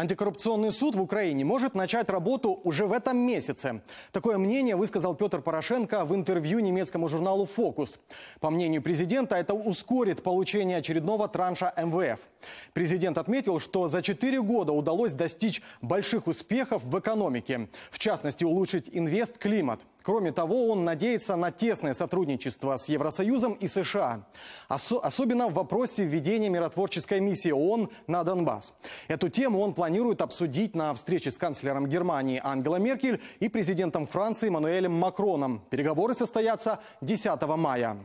Антикоррупционный суд в Украине может начать работу уже в этом месяце. Такое мнение высказал Петр Порошенко в интервью немецкому журналу «Фокус». По мнению президента, это ускорит получение очередного транша МВФ. Президент отметил, что за 4 года удалось достичь больших успехов в экономике, в частности улучшить инвест-климат. Кроме того, он надеется на тесное сотрудничество с Евросоюзом и США, ос особенно в вопросе введения миротворческой миссии ООН на Донбасс. Эту тему он планирует обсудить на встрече с канцлером Германии Ангела Меркель и президентом Франции Мануэлем Макроном. Переговоры состоятся 10 мая.